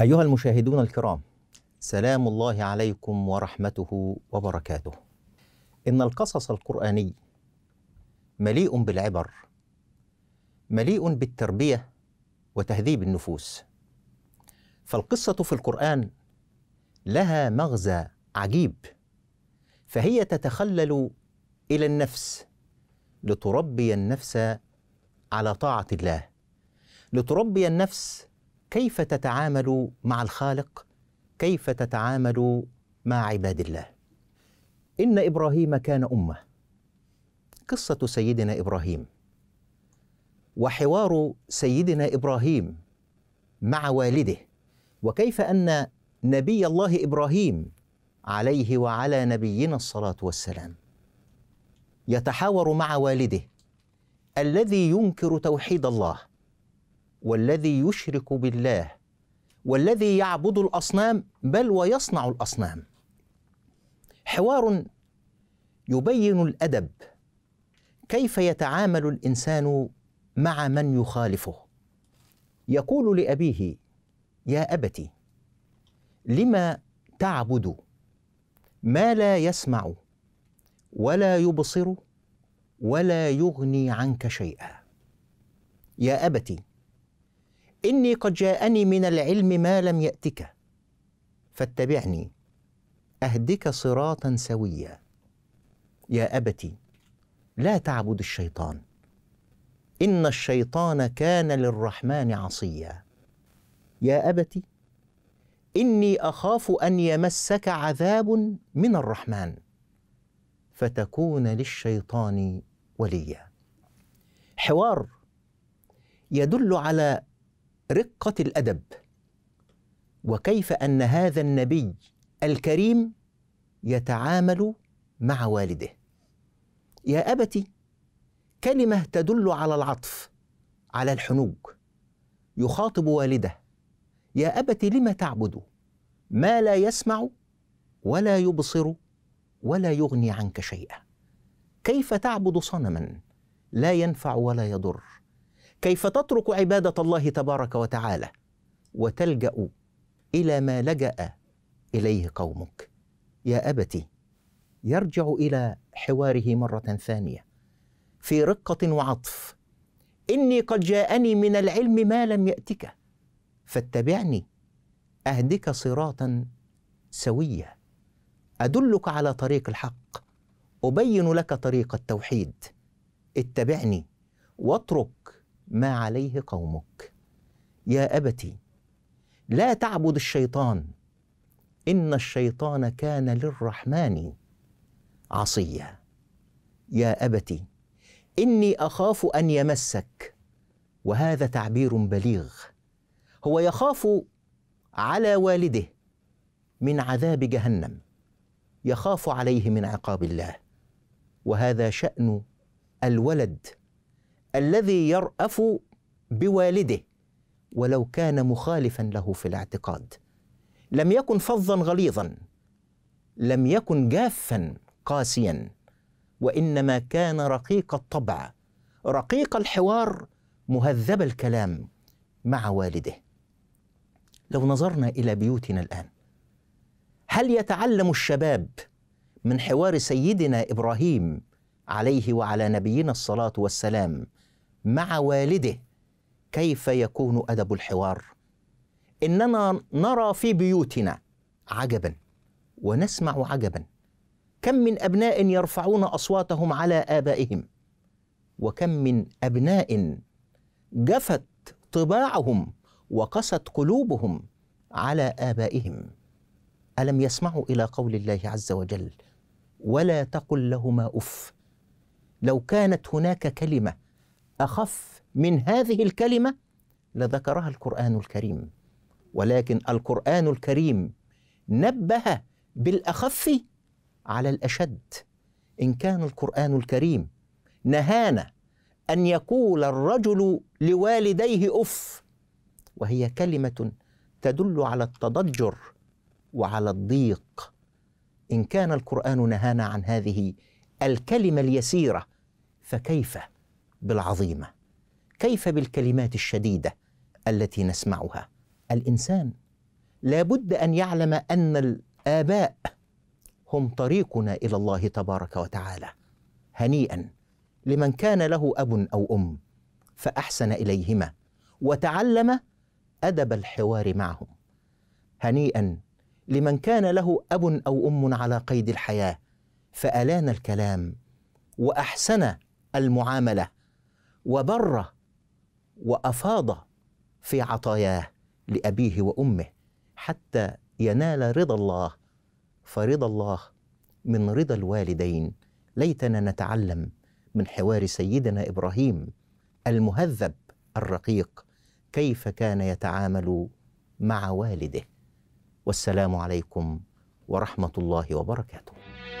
أيها المشاهدون الكرام، سلام الله عليكم ورحمته وبركاته. إن القصص القرآني مليء بالعبر، مليء بالتربية وتهذيب النفوس. فالقصة في القرآن لها مغزى عجيب، فهي تتخلل إلى النفس لتربي النفس على طاعة الله، لتربي النفس كيف تتعامل مع الخالق كيف تتعامل مع عباد الله ان ابراهيم كان امه قصه سيدنا ابراهيم وحوار سيدنا ابراهيم مع والده وكيف ان نبي الله ابراهيم عليه وعلى نبينا الصلاه والسلام يتحاور مع والده الذي ينكر توحيد الله والذي يشرك بالله والذي يعبد الاصنام بل ويصنع الاصنام حوار يبين الادب كيف يتعامل الانسان مع من يخالفه يقول لابيه يا ابت لما تعبد ما لا يسمع ولا يبصر ولا يغني عنك شيئا يا ابت إني قد جاءني من العلم ما لم يأتك فاتبعني أهدك صراطا سويا يا أبتي لا تعبد الشيطان إن الشيطان كان للرحمن عصيا يا أبتي إني أخاف أن يمسك عذاب من الرحمن فتكون للشيطان وليا حوار يدل على رقة الأدب وكيف أن هذا النبي الكريم يتعامل مع والده يا أبتي كلمة تدل على العطف على الحنو يخاطب والده يا أبت لم تعبد ما لا يسمع ولا يبصر ولا يغني عنك شيئا كيف تعبد صنما لا ينفع ولا يضر كيف تترك عباده الله تبارك وتعالى وتلجا الى ما لجا اليه قومك يا ابتي يرجع الى حواره مره ثانيه في رقه وعطف اني قد جاءني من العلم ما لم ياتك فاتبعني اهدك صراطا سويا ادلك على طريق الحق ابين لك طريق التوحيد اتبعني واترك ما عليه قومك يا أبتي لا تعبد الشيطان إن الشيطان كان للرحمن عصيا يا أبتي إني أخاف أن يمسك وهذا تعبير بليغ هو يخاف على والده من عذاب جهنم يخاف عليه من عقاب الله وهذا شأن الولد الذي يرأف بوالده ولو كان مخالفا له في الاعتقاد لم يكن فظا غليظا لم يكن جافا قاسيا وانما كان رقيق الطبع رقيق الحوار مهذب الكلام مع والده لو نظرنا الى بيوتنا الان هل يتعلم الشباب من حوار سيدنا ابراهيم عليه وعلى نبينا الصلاه والسلام مع والده كيف يكون ادب الحوار اننا نرى في بيوتنا عجبا ونسمع عجبا كم من ابناء يرفعون اصواتهم على ابائهم وكم من ابناء جفت طباعهم وقست قلوبهم على ابائهم الم يسمعوا الى قول الله عز وجل ولا تقل لهما اف لو كانت هناك كلمه أخف من هذه الكلمة لذكرها القرآن الكريم ولكن القرآن الكريم نبه بالأخف على الأشد إن كان القرآن الكريم نهانا أن يقول الرجل لوالديه أف وهي كلمة تدل على التضجر وعلى الضيق إن كان القرآن نهانا عن هذه الكلمة اليسيرة فكيف؟ بالعظيمه كيف بالكلمات الشديده التي نسمعها الانسان لابد ان يعلم ان الاباء هم طريقنا الى الله تبارك وتعالى هنيئا لمن كان له اب او ام فاحسن اليهما وتعلم ادب الحوار معهم هنيئا لمن كان له اب او ام على قيد الحياه فالان الكلام واحسن المعامله وبر وافاض في عطاياه لابيه وامه حتى ينال رضا الله فرضا الله من رضا الوالدين ليتنا نتعلم من حوار سيدنا ابراهيم المهذب الرقيق كيف كان يتعامل مع والده والسلام عليكم ورحمه الله وبركاته